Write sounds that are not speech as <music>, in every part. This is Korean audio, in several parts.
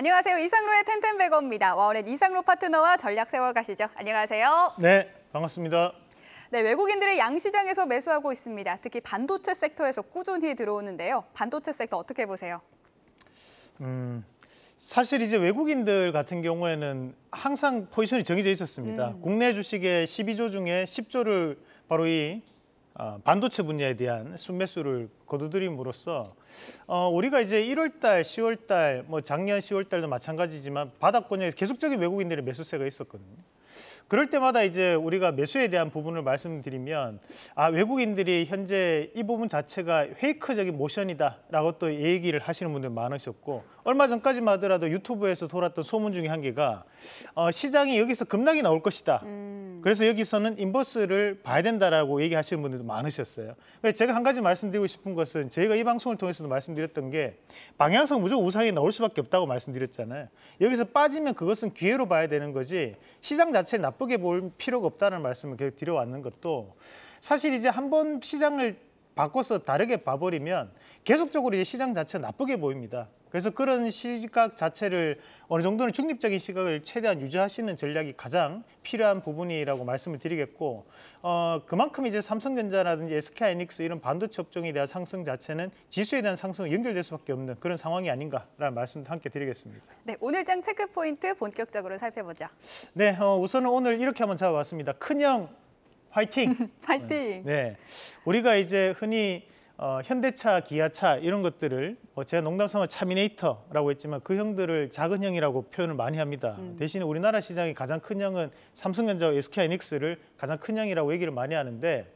안녕하세요. 이상로의 텐텐백어입니다. 와우렛 이상로 파트너와 전략 세월 가시죠. 안녕하세요. 네, 반갑습니다. 네, 외국인들의 양시장에서 매수하고 있습니다. 특히 반도체 섹터에서 꾸준히 들어오는데요. 반도체 섹터 어떻게 보세요? 음, 사실 이제 외국인들 같은 경우에는 항상 포지션이 정해져 있었습니다. 음. 국내 주식의 12조 중에 10조를 바로 이 어, 반도체 분야에 대한 순매수를 거두드림으로써 어, 우리가 이제 1월달, 10월달, 뭐 작년 10월달도 마찬가지지만 바닥권역에 계속적인 외국인들의 매수세가 있었거든요. 그럴 때마다 이제 우리가 매수에 대한 부분을 말씀드리면 아 외국인들이 현재 이 부분 자체가 페이크적인 모션이다라고 또 얘기를 하시는 분들 많으셨고 얼마 전까지만 하더라도 유튜브에서 돌았던 소문 중에 한 개가 어, 시장이 여기서 급락이 나올 것이다. 음. 그래서 여기서는 인버스를 봐야 된다라고 얘기하시는 분들도 많으셨어요. 제가 한 가지 말씀드리고 싶은 것은 저희가 이 방송을 통해서도 말씀드렸던 게 방향성 무조건 우상이 나올 수밖에 없다고 말씀드렸잖아요. 여기서 빠지면 그것은 기회로 봐야 되는 거지 시장 자체를 나쁘 나쁘게 볼 필요가 없다는 말씀을 계속 드려왔는 것도 사실 이제 한 번 시장을 바꿔서 다르게 봐버리면 계속적으로 이제 시장 자체가 나쁘게 보입니다. 그래서 그런 시각 자체를 어느 정도는 중립적인 시각을 최대한 유지하시는 전략이 가장 필요한 부분이라고 말씀을 드리겠고 어, 그만큼 이제 삼성전자라든지 SK하이닉스 이런 반도체 업종에 대한 상승 자체는 지수에 대한 상승은 연결될 수밖에 없는 그런 상황이 아닌가라는 말씀도 함께 드리겠습니다. 네, 오늘장 체크 포인트 본격적으로 살펴보죠. 네, 어, 우선은 오늘 이렇게 한번 잡아봤습니다. 큰형 화이팅! <laughs> 화이팅! 네, 우리가 이제 흔히 어, 현대차, 기아차 이런 것들을 뭐 제가 농담삼아 차미네이터라고 했지만 그 형들을 작은 형이라고 표현을 많이 합니다. 음. 대신에 우리나라 시장의 가장 큰 형은 삼성전자와 SK하이닉스를 가장 큰 형이라고 얘기를 많이 하는데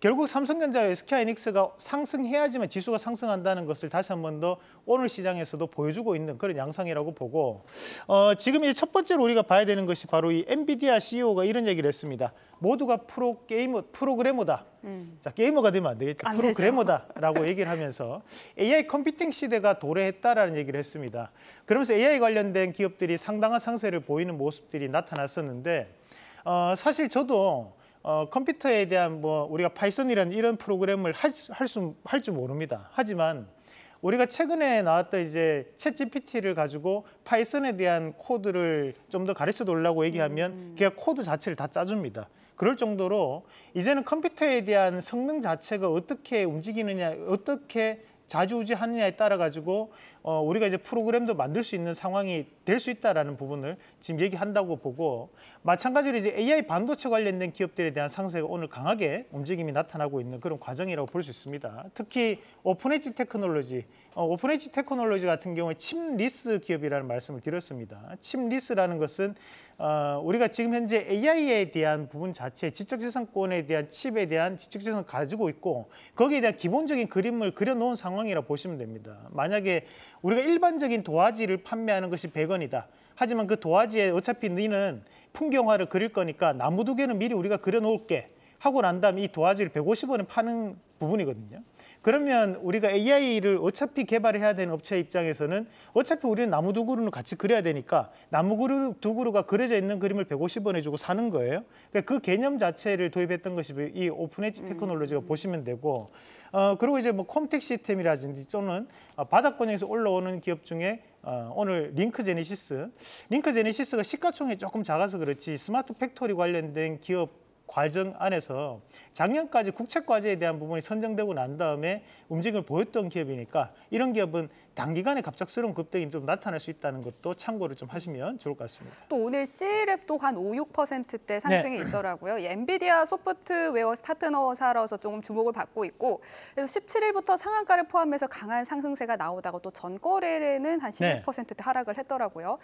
결국 삼성전자와 s k 아이닉스가 상승해야지만 지수가 상승한다는 것을 다시 한 번 더 오늘 시장에서도 보여주고 있는 그런 양상이라고 보고 어, 지금 이제 첫 번째로 우리가 봐야 되는 것이 바로 이 엔비디아 CEO가 이런 얘기를 했습니다. 모두가 프로 게이머 프로그래머다. 음. 자 게이머가 되면 안 되겠죠. 안 프로그래머다라고 <laughs> 얘기를 하면서 AI 컴퓨팅 시대가 도래했다라는 얘기를 했습니다. 그러면서 AI 관련된 기업들이 상당한 상세를 보이는 모습들이 나타났었는데 어, 사실 저도 어, 컴퓨터에 대한 뭐 우리가 파이썬이라는 이런 프로그램을 할수 할 줄 모릅니다. 하지만 우리가 최근에 나왔던 이제 챗 GPT를 가지고 파이썬에 대한 코드를 좀 더 가르쳐 놓으려고 얘기하면 음. 걔가 코드 자체를 다 짜줍니다. 그럴 정도로 이제는 컴퓨터에 대한 성능 자체가 어떻게 움직이느냐, 어떻게 자주우지하느냐에 따라 가지고 어, 우리가 이제 프로그램도 만들 수 있는 상황이 될 수 있다라는 부분을 지금 얘기한다고 보고 마찬가지로 이제 AI 반도체 관련된 기업들에 대한 상세가 오늘 강하게 움직임이 나타나고 있는 그런 과정이라고 볼 수 있습니다. 특히 오픈엣지 테크놀로지, 어, 오픈엣지 테크놀로지 같은 경우에 침리스 기업이라는 말씀을 드렸습니다. 침리스라는 것은 어, 우리가 지금 현재 AI에 대한 부분 자체, 지적재산권에 대한 칩에 대한 지적재산을 가지고 있고 거기에 대한 기본적인 그림을 그려놓은 상황이라 고 보시면 됩니다. 만약에 우리가 일반적인 도화지를 판매하는 것이 100원이다. 하지만 그 도화지에 어차피 너희는 풍경화를 그릴 거니까 나무 두 개는 미리 우리가 그려놓을게. 하고 난 다음 이 도화지를 150원에 파는 부분이거든요. 그러면 우리가 AI를 어차피 개발해야 되는 업체 입장에서는 어차피 우리는 나무 두 그루는 같이 그려야 되니까 나무 그루 두 그루가 그려져 있는 그림을 150원에 주고 사는 거예요. 그러니까 그 개념 자체를 도입했던 것이 이 오픈 엣지 테크놀로지가 음. 보시면 되고 어 그리고 이제 뭐 컴택 시스템이라든지 또는 어, 바닥권역에서 올라오는 기업 중에 어, 오늘 링크 제네시스, 링크 제네시스가 시가총액 이 조금 작아서 그렇지 스마트 팩토리 관련된 기업 과정 안에서 작년까지 국책과제에 대한 부분이 선정되고 난 다음에 움직임을 보였던 기업이니까 이런 기업은 단기간에 갑작스러운 급등이 좀 나타날 수 있다는 것도 참고를 좀 하시면 좋을 것 같습니다. 또 오늘 C랩도 한 5, 6%대 상승이 네. 있더라고요. 엔비디아 소프트웨어 파트너사로서 조금 주목을 받고 있고 그래서 17일부터 상한가를 포함해서 강한 상승세가 나오다가 또 전거래에는 한 16%대 네. 하락을 했더라고요.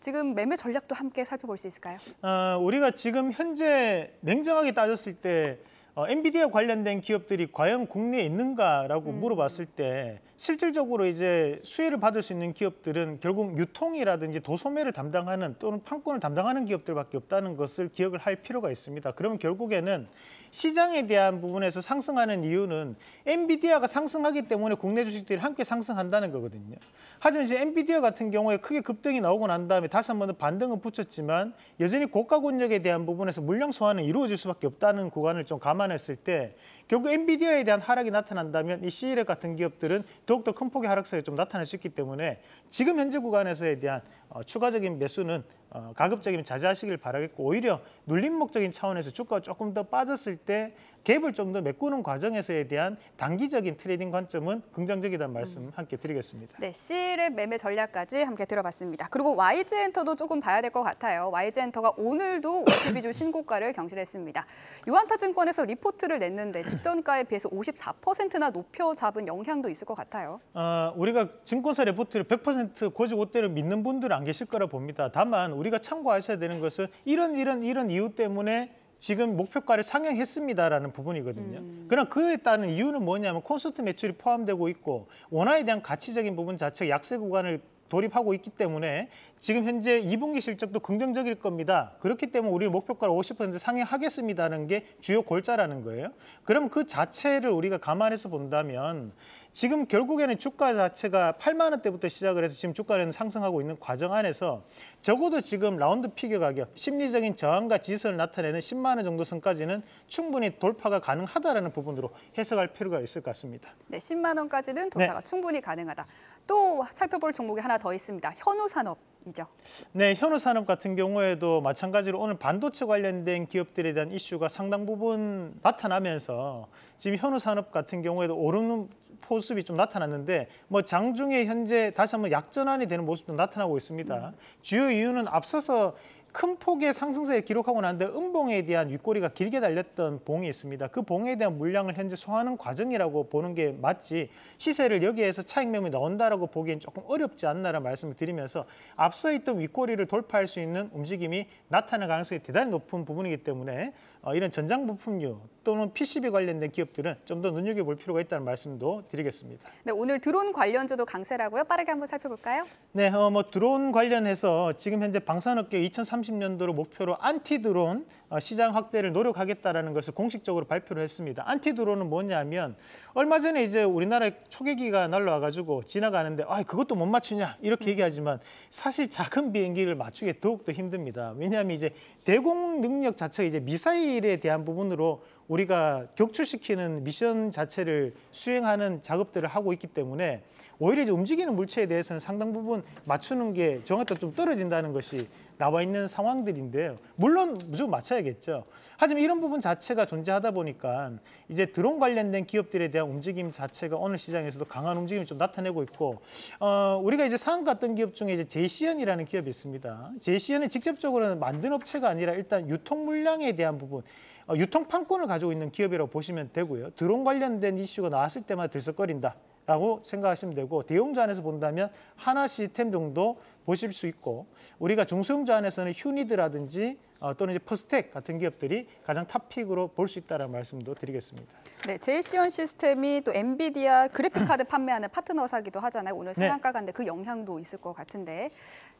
지금 매매 전략도 함께 살펴볼 수 있을까요? 어, 우리가 지금 현재 냉정하게 따졌을 때 어, 엔비디아 관련된 기업들이 과연 국내에 있는가라고 음. 물어봤을 때 실질적으로 이제 수혜를 받을 수 있는 기업들은 결국 유통이라든지 도소매를 담당하는 또는 판권을 담당하는 기업들밖에 없다는 것을 기억을 할 필요가 있습니다. 그러면 결국에는 시장에 대한 부분에서 상승하는 이유는 엔비디아가 상승하기 때문에 국내 주식들이 함께 상승한다는 거거든요. 하지만 이제 엔비디아 같은 경우에 크게 급등이 나오고 난 다음에 다시 한번 반등은 붙였지만 여전히 고가 권역에 대한 부분에서 물량 소화는 이루어질 수밖에 없다는 구간을 좀 감안했을 때 결국 엔비디아에 대한 하락이 나타난다면 이 CLF 같은 기업들은 더욱더 큰 폭의 하락세가 좀 나타날 수 있기 때문에 지금 현재 구간에서에 대한 어, 추가적인 매수는 어, 가급적이면 자제하시길 바라겠고 오히려 눌림목적인 차원에서 주가가 조금 더 빠졌을 때 갭을 좀 더 메꾸는 과정에서에 대한 단기적인 트레이딩 관점은 긍정적이다는 말씀 음. 함께 드리겠습니다. 네, C의 매매 전략까지 함께 들어봤습니다. 그리고 YG엔터도 조금 봐야 될 것 같아요. YG엔터가 오늘도 52주 신고가를 경신했습니다. 유한타증권에서 리포트를 냈는데 직전가에 비해서 54%나 높여 잡은 영향도 있을 것 같아요. 어, 우리가 증권사 리포트를 100% 고지 고대로 믿는 분들은 안 계실 거라 봅니다. 다만 우리가 참고하셔야 되는 것은 이런 이런 이런 이유 때문에 지금 목표가를 상향했습니다라는 부분이거든요. 음. 그나 그에 따른 이유는 뭐냐면 콘서트 매출이 포함되고 있고 원화에 대한 가치적인 부분 자체가 약세 구간을 돌입하고 있기 때문에 지금 현재 2분기 실적도 긍정적일 겁니다. 그렇기 때문에 우리 목표가를 50% 상회하겠습니다는 게 주요 골자라는 거예요. 그럼 그 자체를 우리가 감안해서 본다면 지금 결국에는 주가 자체가 8만 원대부터 시작을 해서 지금 주가는 상승하고 있는 과정 안에서 적어도 지금 라운드 피규어 가격, 심리적인 저항과 지지선을 나타내는 10만 원 정도 선까지는 충분히 돌파가 가능하다라는 부분으로 해석할 필요가 있을 것 같습니다. 네, 10만 원까지는 돌파가 네. 충분히 가능하다. 또 살펴볼 종목이 하나 더 있습니다. 현우 산업. 이죠. 네, 현우 산업 같은 경우에도 마찬가지로 오늘 반도체 관련된 기업들에 대한 이슈가 상당 부분 나타나면서 지금 현우 산업 같은 경우에도 오르는 포습이 좀 나타났는데 뭐 장중에 현재 다시 한번 약전환이 되는 모습도 나타나고 있습니다. 음. 주요 이유는 앞서서 큰 폭의 상승세를 기록하고 난데 음봉에 대한 윗꼬리가 길게 달렸던 봉이 있습니다. 그 봉에 대한 물량을 현재 소화하는 과정이라고 보는 게 맞지 시세를 여기에서 차익 매물이 나온다라고 보기엔 조금 어렵지 않나라는 말씀을 드리면서 앞서 있던 윗꼬리를 돌파할 수 있는 움직임이 나타날 가능성이 대단히 높은 부분이기 때문에 어, 이런 전장 부품류 또는 PCB 관련된 기업들은 좀 더 눈여겨볼 필요가 있다는 말씀도 드리겠습니다. 네, 오늘 드론 관련주도 강세라고요. 빠르게 한번 살펴볼까요? 네, 어, 뭐 드론 관련해서 지금 현재 방산업계 2030 2 0 3 0년도로 목표로 안티드론 어, 시장 확대를 노력하겠다라는 것을 공식적으로 발표를 했습니다. 안티드론은 뭐냐면 얼마 전에 이제 우리나라에 초계기가 날라와가지고 지나가는데 아 그것도 못 맞추냐 이렇게 음. 얘기하지만 사실 작은 비행기를 맞추기 더욱더 힘듭니다. 왜냐하면 이제 대공 능력 자체가 이제 미사일에 대한 부분으로 우리가 격추시키는 미션 자체를 수행하는 작업들을 하고 있기 때문에 오히려 이제 움직이는 물체에 대해서는 상당 부분 맞추는 게 정확도가 좀 떨어진다는 것이 나와 있는 상황들인데요. 물론 무조건 맞춰야겠죠. 하지만 이런 부분 자체가 존재하다 보니까 이제 드론 관련된 기업들에 대한 움직임 자체가 오늘 시장에서도 강한 움직임을 좀 나타내고 있고 어, 우리가 이제 상황 같은 기업 중에 이제 JCN이라는 기업이 있습니다. JCN은 직접적으로는 만든 업체가 아니라 일단 유통 물량에 대한 부분 어, 유통 판권을 가지고 있는 기업이라고 보시면 되고요. 드론 관련된 이슈가 나왔을 때마다 들썩거린다. 라고 생각하시면 되고 대형자 안에서 본다면 하나 시스템 정도 보실 수 있고 우리가 중소형자 안에서는 휴니드라든지 어, 또는 이제 퍼스텍 같은 기업들이 가장 탑픽으로 볼 수 있다는 말씀도 드리겠습니다. 네, 제이시온 시스템이 또 엔비디아 그래픽카드 판매하는 파트너사기도 하잖아요. 오늘 상한가 간데 네. 그 영향도 있을 것 같은데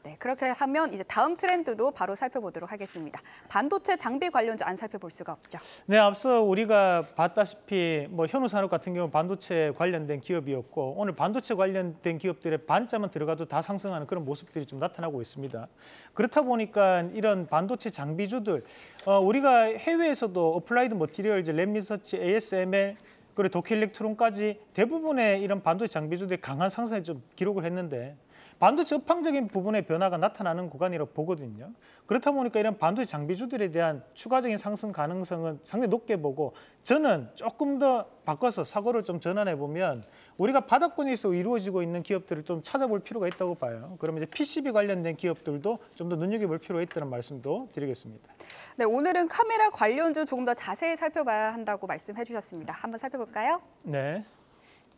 네, 그렇게 하면 이제 다음 트렌드도 바로 살펴보도록 하겠습니다. 반도체 장비 관련주 안 살펴볼 수가 없죠. 네, 앞서 우리가 봤다시피 뭐 현우산업 같은 경우 반도체 관련된 기업이었고 오늘 반도체 관련된 기업들의 반자만 들어가도 다 상승하는 그런 모습들이 좀 나타나고 있습니다. 그렇다 보니까 이런 반도체 장비주들 어, 우리가 해외에서도 어플라이드 머티리얼즈, 랩리서치, ASML 그리고 도쿄 일렉트론까지 대부분의 이런 반도체 장비주들이 강한 상승을 좀 기록을 했는데 반도체 업황적인 부분의 변화가 나타나는 구간이라고 보거든요. 그렇다 보니까 이런 반도체 장비주들에 대한 추가적인 상승 가능성은 상당히 높게 보고 저는 조금 더 바꿔서 사고를 좀 전환해 보면 우리가 바닥권에서 이루어지고 있는 기업들을 좀 찾아볼 필요가 있다고 봐요. 그러면 이제 PCB 관련된 기업들도 좀 더 눈여겨볼 필요가 있다는 말씀도 드리겠습니다. 네, 오늘은 카메라 관련주 조금 더 자세히 살펴봐야 한다고 말씀해 주셨습니다. 한번 살펴볼까요? 네.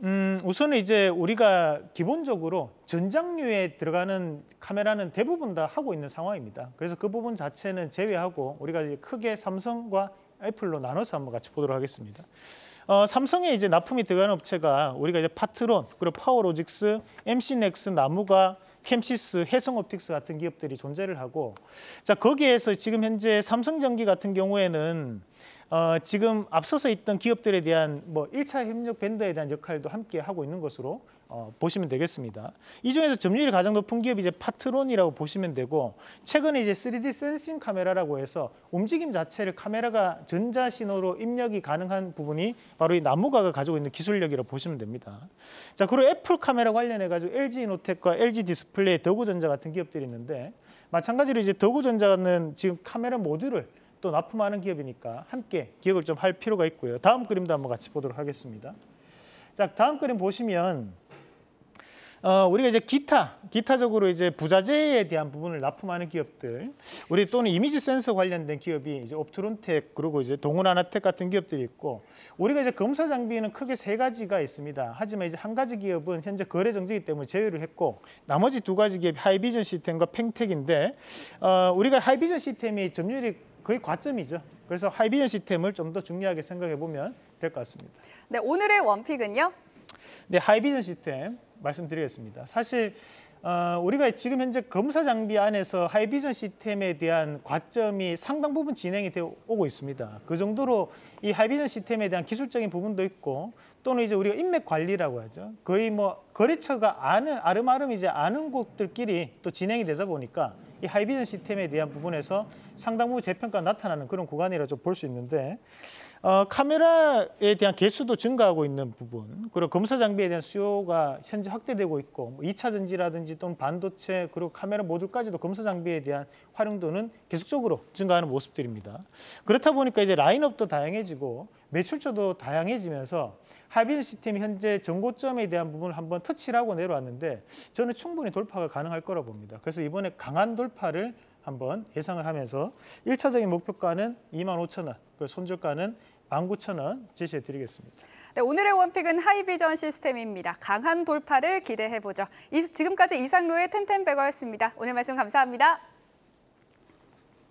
음, 우선 이제 우리가 기본적으로 전장류에 들어가는 카메라는 대부분 다 하고 있는 상황입니다. 그래서 그 부분 자체는 제외하고 우리가 크게 삼성과 애플로 나눠서 한번 같이 보도록 하겠습니다. 어, 삼성에 이제 납품이 들어간 업체가 우리가 이제 파트론, 그리고 파워로직스, MC넥스, 나무가, 캠시스, 해성옵틱스 같은 기업들이 존재를 하고 자 거기에서 지금 현재 삼성전기 같은 경우에는 어, 지금 앞서서 있던 기업들에 대한 뭐 1차 협력 밴더에 대한 역할도 함께 하고 있는 것으로 어, 보시면 되겠습니다. 이 중에서 점유율이 가장 높은 기업이 이제 파트론이라고 보시면 되고 최근에 이제 3D 센싱 카메라라고 해서 움직임 자체를 카메라가 전자 신호로 입력이 가능한 부분이 바로 이 나무가가 가지고 있는 기술력이라고 보시면 됩니다. 자, 그리고 애플 카메라 관련해 가지고 LG 이노텍과 LG 디스플레이, 더구전자 같은 기업들이 있는데 마찬가지로 이제 더구전자는 지금 카메라 모듈을 또 납품하는 기업이니까 함께 기억을 좀 할 필요가 있고요. 다음 그림도 한번 같이 보도록 하겠습니다. 자, 다음 그림 보시면 어, 우리가 이제 기타, 기타적으로 이제 부자재에 대한 부분을 납품하는 기업들, 우리 또는 이미지 센서 관련된 기업이 이제 옵트론텍 그리고 이제 동훈아나텍 같은 기업들이 있고, 우리가 이제 검사 장비는 크게 세 가지가 있습니다. 하지만 이제 한 가지 기업은 현재 거래 정지이기 때문에 제외를 했고, 나머지 두 가지 기업 이 하이비전 시스템과 팽텍인데, 어, 우리가 하이비전 시스템이 점유율이 거의 과점이죠. 그래서 하이비전 시스템을 좀 더 중요하게 생각해 보면 될 것 같습니다. 네, 오늘의 원픽은요? 네, 하이비전 시스템 말씀드리겠습니다. 사실 어, 우리가 지금 현재 검사 장비 안에서 하이비전 시스템에 대한 과점이 상당 부분 진행이 되어 오고 있습니다. 그 정도로 이 하이비전 시스템에 대한 기술적인 부분도 있고 또는 이제 우리가 인맥 관리라고 하죠. 거의 뭐 거래처가 아는 아름아름 이제 아는 곳들끼리 또 진행이 되다 보니까 이 하이비전 시스템에 대한 부분에서 상당 부분 재평가 나타나는 그런 구간이라 좀 볼 수 있는데 어, 카메라에 대한 개수도 증가하고 있는 부분 그리고 검사 장비에 대한 수요가 현재 확대되고 있고 2차 뭐 전지라든지 또는 반도체 그리고 카메라 모듈까지도 검사 장비에 대한 활용도는 계속적으로 증가하는 모습들입니다. 그렇다 보니까 이제 라인업도 다양해지고 매출처도 다양해지면서 하이브 시스템이 현재 정고점에 대한 부분을 한번 터치라고 내려왔는데 저는 충분히 돌파가 가능할 거라 봅니다. 그래서 이번에 강한 돌파를 한번 예상을 하면서 1차적인 목표가는 25,000원, 그 손절가는 19,000원 제시해 드리겠습니다. 네, 오늘의 원픽은 하이비전 시스템입니다. 강한 돌파를 기대해보죠. 지금까지 이상로의 텐텐백거였습니다 오늘 말씀 감사합니다.